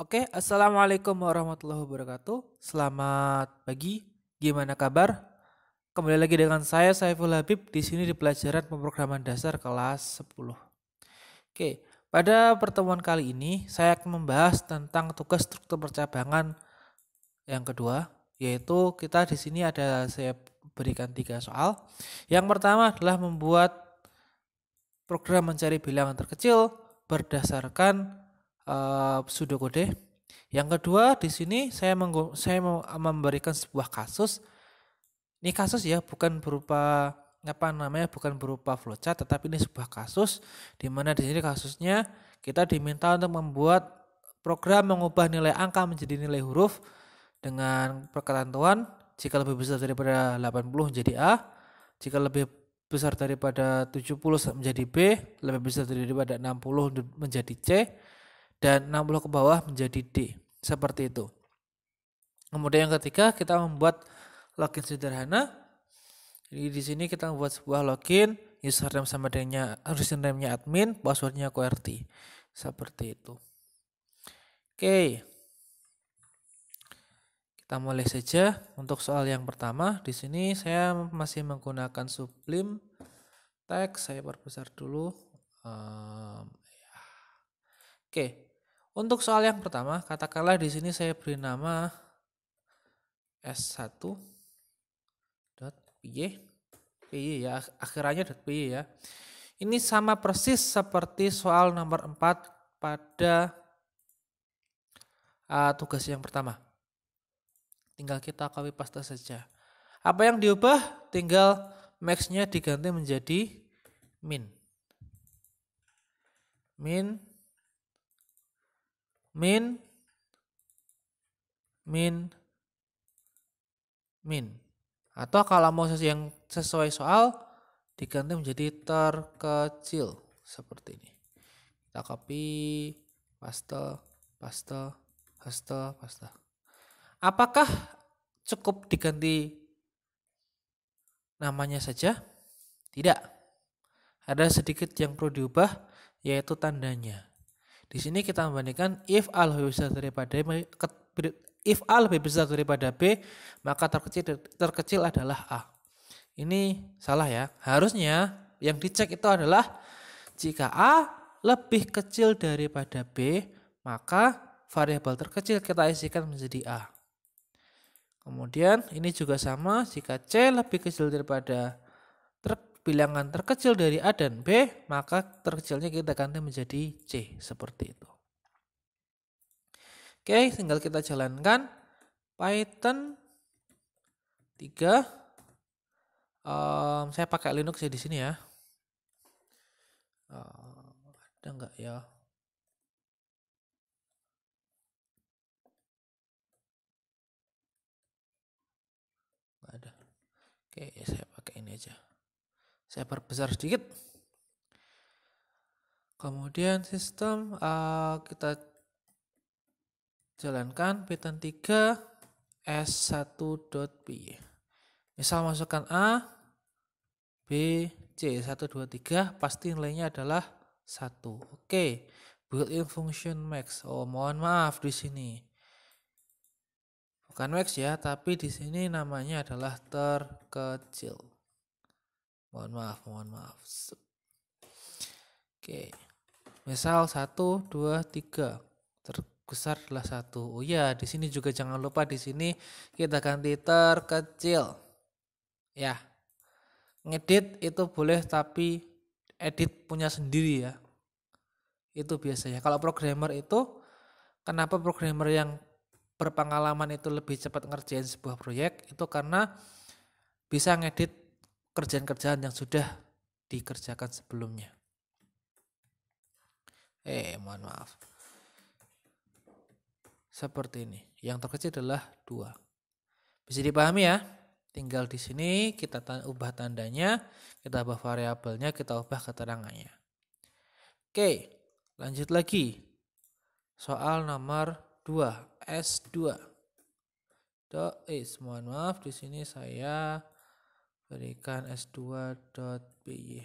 Oke, assalamualaikum warahmatullahi wabarakatuh. Selamat pagi, gimana kabar? Kembali lagi dengan saya Saiful Habib di sini di pelajaran pemrograman dasar kelas 10. Oke, pada pertemuan kali ini saya akan membahas tentang tugas struktur percabangan yang kedua, yaitu kita di sini ada saya berikan tiga soal. Yang pertama adalah membuat program mencari bilangan terkecil berdasarkan uh, eh, pseudocode. Yang kedua, di sini saya saya memberikan sebuah kasus. Ini kasus ya, bukan berupa apa namanya bukan berupa flowchart tetapi ini sebuah kasus di mana di sini kasusnya kita diminta untuk membuat program mengubah nilai angka menjadi nilai huruf dengan perkataan tuan. jika lebih besar daripada 80 jadi A jika lebih besar daripada 70 menjadi B, lebih besar daripada 60 menjadi C, dan 60 ke bawah menjadi D. Seperti itu. Kemudian yang ketiga kita membuat login sederhana. Jadi di sini kita membuat sebuah login username sama dengannya username-nya admin, passwordnya QWERTY. Seperti itu. Oke. Kita mulai saja untuk soal yang pertama. Di sini saya masih menggunakan Sublim teks saya perbesar dulu um, ya. oke untuk soal yang pertama katakanlah di sini saya beri nama S1 dot PY PY ya akhirannya dot PY ya ini sama persis seperti soal nomor 4 pada uh, tugas yang pertama tinggal kita copy paste saja apa yang diubah tinggal max nya diganti menjadi min min min min min atau kalau mau yang sesuai soal diganti menjadi terkecil seperti ini kita copy paste paste paste paste apakah cukup diganti namanya saja tidak ada sedikit yang perlu diubah yaitu tandanya. Di sini kita membandingkan if A lebih besar daripada if A lebih besar daripada B, maka terkecil terkecil adalah A. Ini salah ya. Harusnya yang dicek itu adalah jika A lebih kecil daripada B, maka variabel terkecil kita isikan menjadi A. Kemudian ini juga sama jika C lebih kecil daripada ter bilangan terkecil dari A dan B, maka terkecilnya kita ganti menjadi C, seperti itu. Oke, tinggal kita jalankan. Python 3. Um, saya pakai Linux ya di sini ya. Um, ada nggak ya? Nggak ada. Oke, ya saya pakai ini aja saya perbesar sedikit kemudian sistem uh, kita jalankan Python 3 S1.py misal masukkan A B C 1 2 3 pasti nilainya adalah 1 oke built-in function max oh mohon maaf di sini bukan max ya tapi di sini namanya adalah terkecil mohon maaf mohon maaf oke misal satu dua tiga terbesar adalah satu oh ya di sini juga jangan lupa di sini kita ganti terkecil ya ngedit itu boleh tapi edit punya sendiri ya itu biasanya kalau programmer itu kenapa programmer yang berpengalaman itu lebih cepat ngerjain sebuah proyek itu karena bisa ngedit kerjaan-kerjaan yang sudah dikerjakan sebelumnya. Eh, mohon maaf. Seperti ini. Yang terkecil adalah dua. Bisa dipahami ya? Tinggal di sini kita ubah tandanya, kita ubah variabelnya, kita ubah keterangannya. Oke, lanjut lagi. Soal nomor 2, S2. Dois, mohon maaf di sini saya berikan s2.py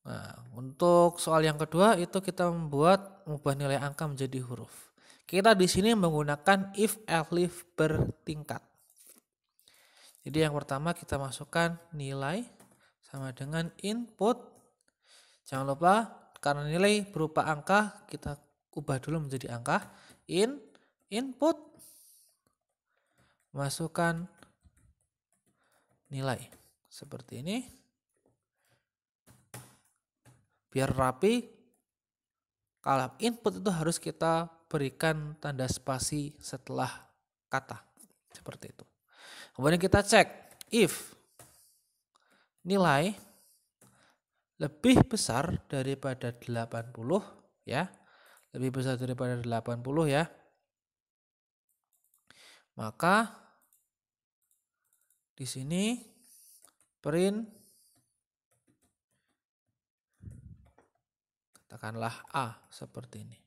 Nah, untuk soal yang kedua itu kita membuat mengubah nilai angka menjadi huruf. Kita di sini menggunakan if elif bertingkat. Jadi yang pertama kita masukkan nilai sama dengan input. Jangan lupa karena nilai berupa angka kita ubah dulu menjadi angka in input masukkan nilai seperti ini biar rapi kalau input itu harus kita berikan tanda spasi setelah kata seperti itu kemudian kita cek if nilai lebih besar daripada 80 ya. Lebih besar daripada 80 ya. Maka di sini print katakanlah A seperti ini.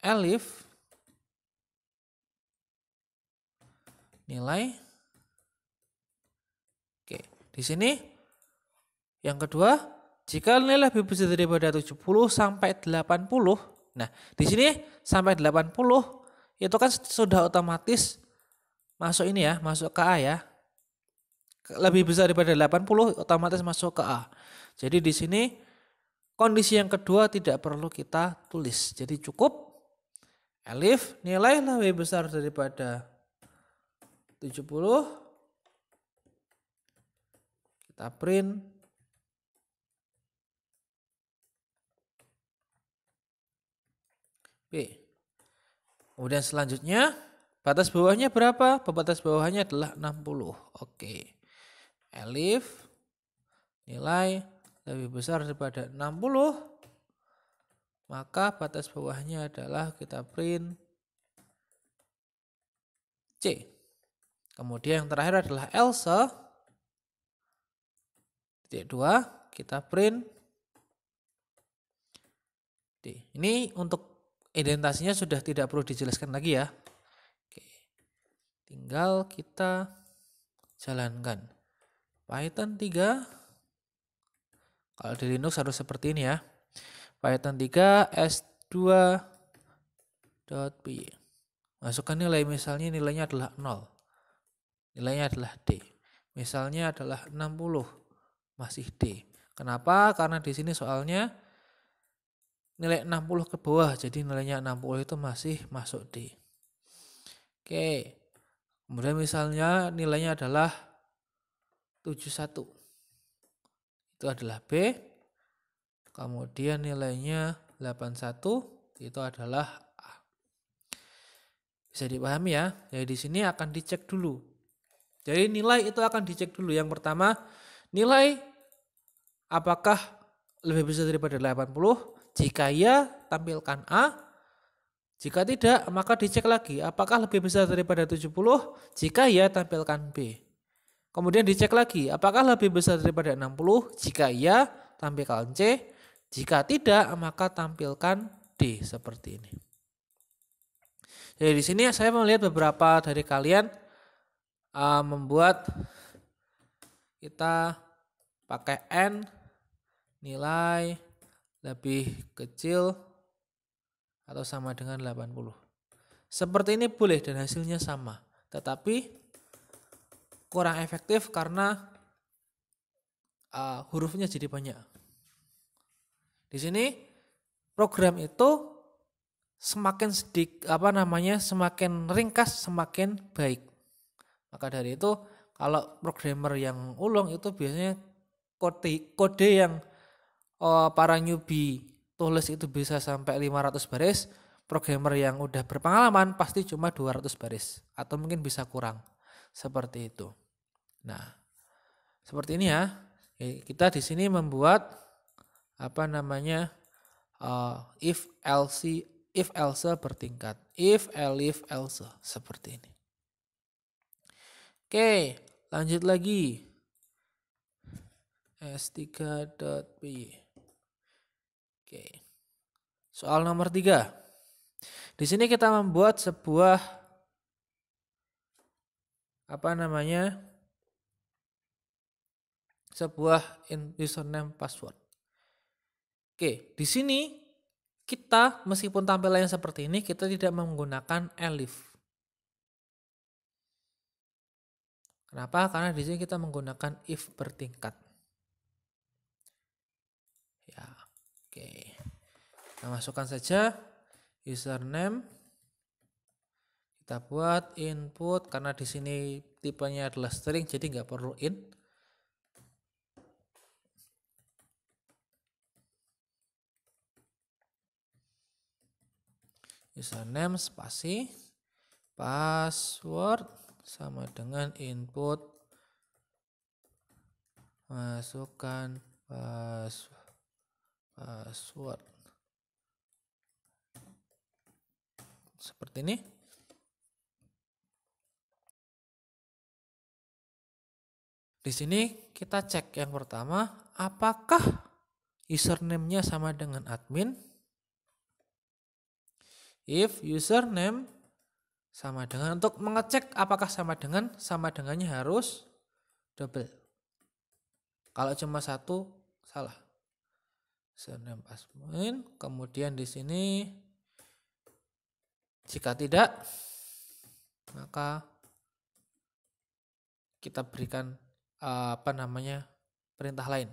Elif nilai di sini yang kedua, jika nilai lebih besar daripada 70 sampai 80, nah di sini sampai 80 itu kan sudah otomatis masuk ini ya, masuk ke A ya. Lebih besar daripada 80 otomatis masuk ke A. Jadi di sini kondisi yang kedua tidak perlu kita tulis. Jadi cukup Elif nilai lebih besar daripada 70 kita print B kemudian selanjutnya batas bawahnya berapa batas bawahnya adalah 60 oke elif nilai lebih besar daripada 60 maka batas bawahnya adalah kita print C kemudian yang terakhir adalah else Titik 2 kita print D. Ini untuk identitasnya sudah tidak perlu dijelaskan lagi ya. Oke. Tinggal kita jalankan. Python 3 kalau di Linux harus seperti ini ya. Python 3 s2.py. 2 Masukkan nilai misalnya nilainya adalah 0. Nilainya adalah D. Misalnya adalah 60 masih D. Kenapa? Karena di sini soalnya nilai 60 ke bawah, jadi nilainya 60 itu masih masuk D. Oke, kemudian misalnya nilainya adalah 71. Itu adalah B. Kemudian nilainya 81, itu adalah A. Bisa dipahami ya? Jadi di sini akan dicek dulu. Jadi nilai itu akan dicek dulu. Yang pertama, nilai Apakah lebih besar daripada 80? Jika ya, tampilkan A. Jika tidak, maka dicek lagi apakah lebih besar daripada 70? Jika ya, tampilkan B. Kemudian dicek lagi apakah lebih besar daripada 60? Jika ya, tampilkan C. Jika tidak, maka tampilkan D seperti ini. Jadi di sini saya melihat beberapa dari kalian uh, membuat kita pakai N nilai lebih kecil atau sama dengan 80. Seperti ini boleh dan hasilnya sama, tetapi kurang efektif karena uh, hurufnya jadi banyak. Di sini program itu semakin sedik apa namanya semakin ringkas semakin baik. Maka dari itu kalau programmer yang ulung itu biasanya kode kode yang uh, para newbie tulis itu bisa sampai 500 baris, programmer yang udah berpengalaman pasti cuma 200 baris atau mungkin bisa kurang. Seperti itu. Nah, seperti ini ya. Kita di sini membuat apa namanya uh, if else if else bertingkat. If elif else seperti ini. Oke, lanjut lagi. S3.py. Oke. Soal nomor tiga. Di sini kita membuat sebuah apa namanya? sebuah username password. Oke, di sini kita meskipun tampilannya seperti ini, kita tidak menggunakan elif. Kenapa? Karena di sini kita menggunakan if bertingkat. Oke. Kita masukkan saja username. Kita buat input karena di sini tipenya adalah string jadi nggak perlu in. username spasi password sama dengan input masukkan password password seperti ini di sini kita cek yang pertama apakah username-nya sama dengan admin if username sama dengan untuk mengecek apakah sama dengan sama dengannya harus double kalau cuma satu salah username admin kemudian di sini jika tidak maka kita berikan eh, apa namanya perintah lain.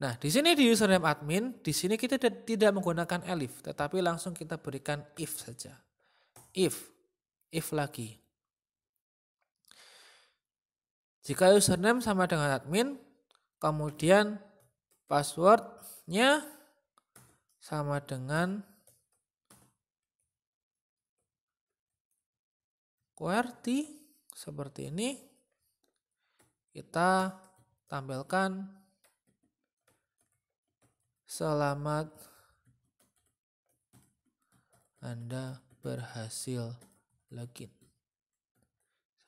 Nah, di sini di username admin, di sini kita tidak menggunakan elif, tetapi langsung kita berikan if saja. If, if lagi. Jika username sama dengan admin, kemudian passwordnya sama dengan QWERTY seperti ini. Kita tampilkan selamat Anda berhasil login.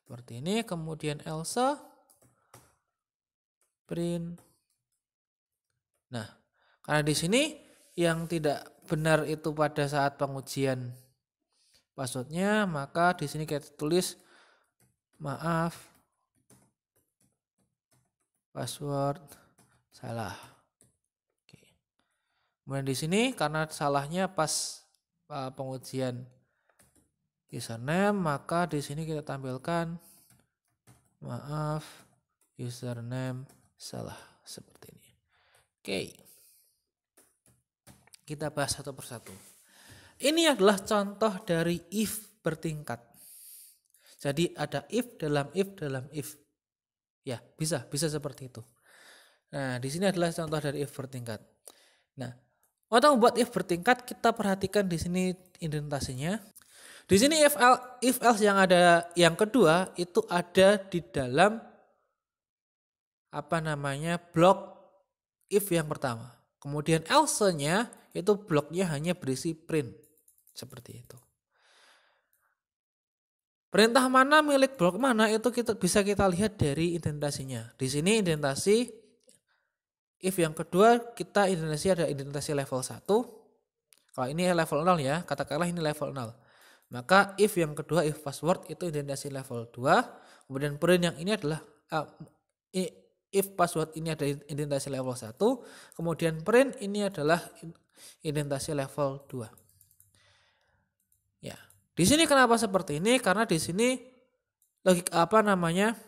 Seperti ini, kemudian Elsa print Nah, karena di sini yang tidak benar itu pada saat pengujian passwordnya, maka di sini kita tulis maaf password salah. Oke. Kemudian di sini karena salahnya pas e, pengujian username, maka di sini kita tampilkan maaf username salah seperti ini. Oke. Kita bahas satu persatu. Ini adalah contoh dari if bertingkat. Jadi ada if dalam if dalam if. Ya, bisa, bisa seperti itu. Nah, di sini adalah contoh dari if bertingkat. Nah, untuk membuat if bertingkat kita perhatikan di sini indentasinya. Di sini if else, if else yang ada yang kedua itu ada di dalam apa namanya blok if yang pertama. Kemudian else-nya itu bloknya hanya berisi print. Seperti itu. Perintah mana milik blok mana itu kita bisa kita lihat dari indentasinya. Di sini indentasi if yang kedua kita indentasi ada indentasi level 1. Kalau ini level 0 ya, katakanlah ini level 0. Maka if yang kedua if password itu indentasi level 2, kemudian print yang ini adalah uh, if password ini ada identitas level 1, kemudian print ini adalah identitas level 2. Ya. Di sini kenapa seperti ini? Karena di sini logik apa namanya?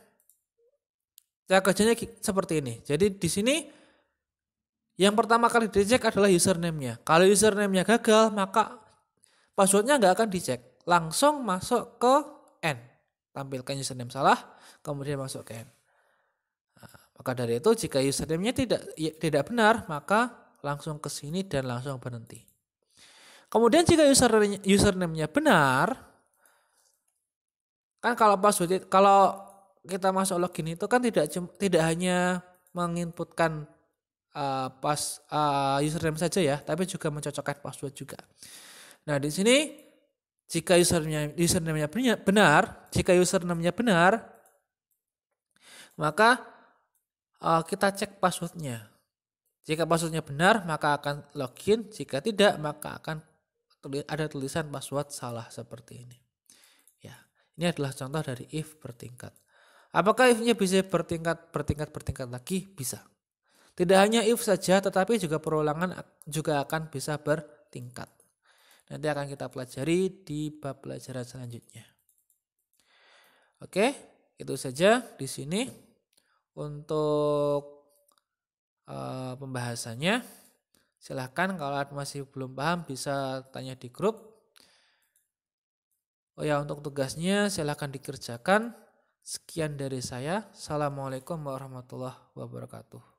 Cara kerjanya seperti ini. Jadi di sini yang pertama kali dicek adalah username-nya. Kalau username-nya gagal, maka passwordnya nggak akan dicek. Langsung masuk ke N. Tampilkan username salah, kemudian masuk ke N. Maka dari itu jika username-nya tidak ya, tidak benar, maka langsung ke sini dan langsung berhenti. Kemudian jika username-nya benar, kan kalau password kalau kita masuk login itu kan tidak tidak hanya menginputkan uh, pas uh, username saja ya, tapi juga mencocokkan password juga. Nah, di sini jika usernya username-nya benar, jika username-nya benar, maka uh, kita cek passwordnya. Jika passwordnya benar, maka akan login. Jika tidak, maka akan ada tulisan password salah seperti ini. Ya, ini adalah contoh dari if bertingkat. Apakah if-nya bisa bertingkat, bertingkat, bertingkat lagi? Bisa. Tidak hanya if saja, tetapi juga perulangan juga akan bisa bertingkat. Nanti akan kita pelajari di bab pelajaran selanjutnya. Oke, itu saja di sini untuk uh, pembahasannya. Silahkan kalau masih belum paham bisa tanya di grup. Oh ya untuk tugasnya silahkan dikerjakan. Sekian dari saya. Assalamualaikum warahmatullahi wabarakatuh.